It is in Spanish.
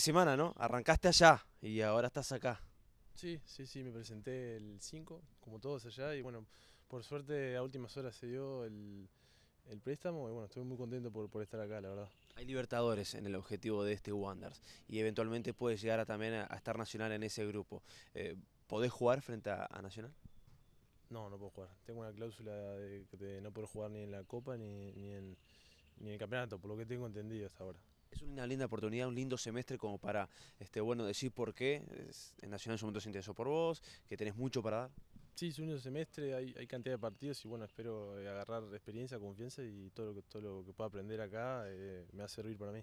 semana, ¿no? Arrancaste allá y ahora estás acá. Sí, sí, sí, me presenté el 5, como todos allá, y bueno, por suerte a últimas horas se dio el, préstamo y bueno, estoy muy contento por, por, estar acá, la verdad. Hay libertadores en el objetivo de este Wanders y eventualmente puedes llegar a, también a, estar Nacional en ese grupo. Eh, ¿Podés jugar frente a, Nacional? No, no puedo jugar. Tengo una cláusula de, no poder jugar ni en la Copa ni, en, ni en el campeonato, por lo que tengo entendido hasta ahora. Es una linda oportunidad, un lindo semestre como para este, bueno, decir por qué en Nacional en su momento se interesó por vos, que tenés mucho para dar. Sí, es un lindo semestre, hay, hay, cantidad de partidos y bueno, espero eh, agarrar experiencia, confianza y todo lo que, todo lo que pueda aprender acá eh, me va a servir para mí.